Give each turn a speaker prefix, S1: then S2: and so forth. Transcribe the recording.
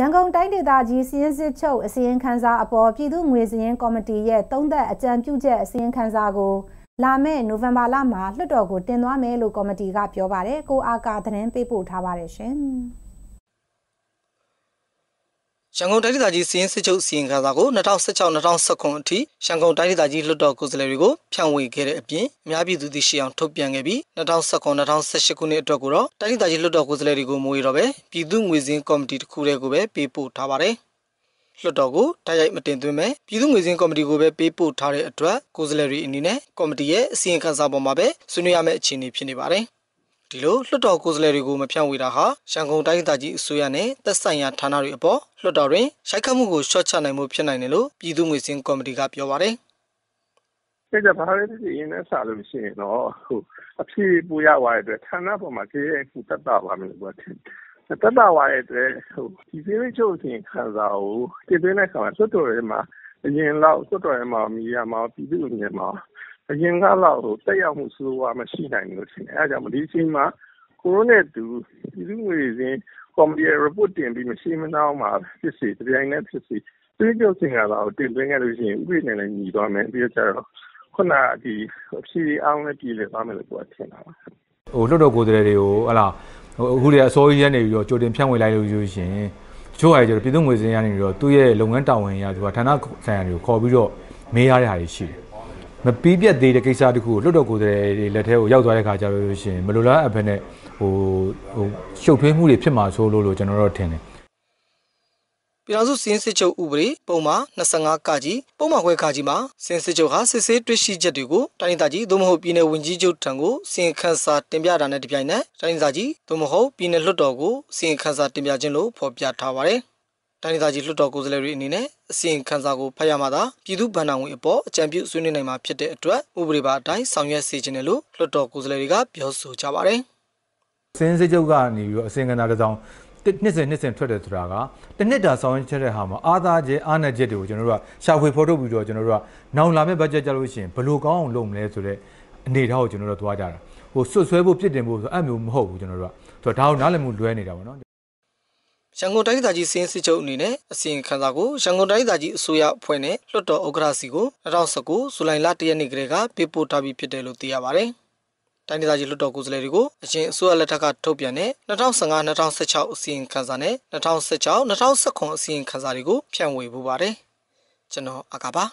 S1: ရန်ကုန်တိုင်းဒေသကြီးစီးရင်စစ်ချုပ်အစည်းအဝေးခန်းစာအပေါ်ပြည်သူ့ငွေစည်းရင်းကော်မတီရဲ့သုံးသက်အကြံပြုချက်အစည်းအဝေးခန်းစာကိုလာမယ့်နိုဝင်ဘာလမှာလွှတ်တော်ကိုတင်သွားမယ်လို့ကော်မတီကပြောပါတယ်။ကိုအာကာသတင်းပေးပို့ထားပါတယ်ရှင်။
S2: ရန်ကုန်တိုင်းဒေသကြီးစီးရင်စစ်ချုပ်စီရင်ခါစာကို2016-2019အထိရန်ကုန်တိုင်းဒေသကြီးလွှတ်တော်ကိုယ်စားလှယ်တွေကိုဖြန့်ဝေခဲ့တဲ့အပြင်အများပြည်သူသိရှိအောင်ထုတ်ပြန်ခဲ့ပြီး2019-2018ခုနှစ်အတွက်ကိုတော့တိုင်းဒေသကြီးလွှတ်တော်ကိုယ်စားလှယ်တွေကိုမွေးတော့ပဲပြည်သူ့ငွေစင်းကော်မတီတစ်ခုတည်းကိုပဲပေးပို့ထားပါတယ်လွှတ်တော်ကိုတိုက်ရိုက်မတင်သွင်းမဲ့ပြည်သူ့ငွေစင်းကော်မတီကိုပဲပေးပို့ထားတဲ့အတွက်ကိုယ်စားလှယ်တွေအနေနဲ့ကော်မတီရဲ့အစီရင်ခံစာပေါ်မှာပဲဆွေးနွေးရမယ့်အခြေအနေဖြစ်နေပါတယ်ဒီလိုလွှတ်တော်ကိုယ်စားလှယ်တွေကိုမဖြန့်ဝေတာဟာရန်ကုန်တိုင်းဒေသကြီးအစိုးရနဲ့သက်ဆိုင်ရာဌာနတွေအပေါ်လွှတ်တော်တွင်ရိုက်ခတ်မှုကိုရှော့ချနိုင်မှုဖြစ်နိုင်တယ်လို့ပြည်သူ့ငွေစင်းကော်မတီကပြောပါတယ်။
S3: ဒါကြပါလေဒီရင်းနဲ့ဆက်လို့ရှိရင်တော့ဟိုအဖြစ်ပူရဝါရတဲ့ဌာနပေါ်မှာကြေးရိုက်မှုတတ်တာပါမယ်လို့ပြောတယ်။တတ်တာဝါရတဲ့ဟိုဒီဖေးလေးချုပ်တင်ခံစားကိုတင်သွင်းတဲ့ခါမှာလွှတ်တော်ထဲမှာအရင်လောက်သွတ်တော်ရမှာမိရမှာပြည်သူ့ငွေမှာအရင်ကလောက်တက်ရောက်မှုဆိုးဝါးမရှိနိုင်ဘူးလို့ထင်တယ်အဲဒါကြောင့်ဒီအချိန်မှာကိုရိုနာတူပြည်သူ့ငွေစဉ် comedy report တင်ပြီးမရှိမနှောင်းမှာဖြစ်စီတပြိုင်တည်းဖြစ်စီသွေးကြောစင်ကလာတင်သွင်းခဲ့လို့ရှိရင်ဥပဒေနဲ့လည်းညီသွားမယ်ပြီးတော့ကျတော့ခုနကဒီအဖြေအောင်နဲ့ပြည်လည်သွားမယ်လို့ပြောထင်တာပါ
S1: ဟိုလွတ်တော်ကိုယ်တည်းတွေကိုဟလာဟိုအခုတည်းအစိုးရရနေပြီးတော့ကြိုတင်ဖြန့်ဝေလိုက်လို့ဆိုရှင်ချို့ဟာကျတော့ပြည်သူ့ငွေစင်ရနေပြီးတော့သူ့ရဲ့လုပ်ငန်းတာဝန်ရသူကဌာနဆိုင်ရာတွေကိုခေါ်ပြီးတော့မေးရတဲ့ဟာတွေရှိတယ်မပြီးပြတ်သေးတဲ့ကိစ္စတခုကိုလွတ်တော်ကိုယ်တွေလက်ထဲကိုရောက်သွားတဲ့ခါကျတော့လို့ရှိရင်မလိုလားအဖက်နဲ့ဟိုဟိုရှုပ်ထွေးမှုတွေဖြစ်မှာဆိုလို့လို့ကျွန်တော်တို့ထင်တယ်ပ
S2: ြည်တော်စုစင်းစစ်ချုပ်ဥပဒေပုံမှာ25ကကြီးပုံမှာခွဲကကြီးမှာစင်းစစ်ချုပ်ဟာစစ်ဆေးတွေ့ရှိချက်တွေကိုတိုင်းဒေသကြီးသို့မဟုတ်ပြည်နယ်ဝန်ကြီးချုပ်ထံကိုစင်ခန်းစာတင်ပြတာနဲ့တပြိုင်နက်တိုင်းဒေသကြီးသို့မဟုတ်ပြည်နယ်လွှတ်တော်ကိုစင်ခန်းစာတင်ပြခြင်းလို့ဖော်ပြထားပါတယ်။တိုင်းဒေသကြီးလွှတ်တော်ကိုယ်စားလှယ်တွေအနေနဲ့အစီရင်ခံစာကိုဖတ်ရမှသာပြည်သူ့ဗန္ဒာငွေအပေါ်အကြံပြုဆွေးနွေးနိုင်မှာဖြစ်တဲ့အတွက်ဥပဒေပါအတိုင်းဆောင်ရွက်စေချင်တယ်လို့လွှတ်တော်ကိုယ်စားလှယ်တွေကပြောဆိုကြပါတယ်
S1: ။စင်းစစ်ချုပ်ကနေပြီးတော့အစီရင်ခံစာတစ်စောင်နှစ်စဉ်နှစ်စဉ်ထွက်တယ်ဆိုတာကတစ်နှစ်တာဆောင်ရွက်ချက်တဲ့ဟာမှာအာသာကျဲအာဏာကျက်တွေကိုကျွန်တော်တို့ကရှာဖွေဖော်ထုတ်ပြီးတော့ကျွန်တော်တို့ကနောင်လာမယ့်ဘတ်ဂျက်ကြလို့ရှိရင်ဘယ်လိုကောင်းအောင်လုပ်မလဲဆိုတဲ့အနေအထားကိုကျွန်တော်တို့သွားကြတာဟိုဆွတ်ဆွဲဖို့ပြစ်တင်ဖို့ဆိုအဲ့မျိုးမဟုတ်ဘူးကျွန်တော်တို့ကဆိုတော့ဒါကိုနားလည်မှုလွဲနေတာပေါ့နော်
S2: ရန်ကုန်တိုင်းဒေသကြီးစင်းစစ်ချုပ်အနေနဲ့အစီရင်ခံစာကိုရန်ကုန်တိုင်းဒေသကြီးအစိုးရအဖွဲ့နဲ့လွှတ်တော်ဥက္ကဋ္ဌစီကို2019ဇူလိုင်လ1ရက်နေ့ကလေးကပေးပို့ထားပြီးဖြစ်တယ်လို့သိရပါတယ်။တိုင်းဒေသကြီးလွှတ်တော်ကိုယ်စားလှယ်တွေကိုအရင်အစိုးရလက်ထက်ကထုတ်ပြန်တဲ့2015-2016အစီရင်ခံစာနဲ့2016-2019အစီရင်ခံစာတွေကိုဖြန့်ဝေပူပါတယ်။ကျွန်တော်အကပါ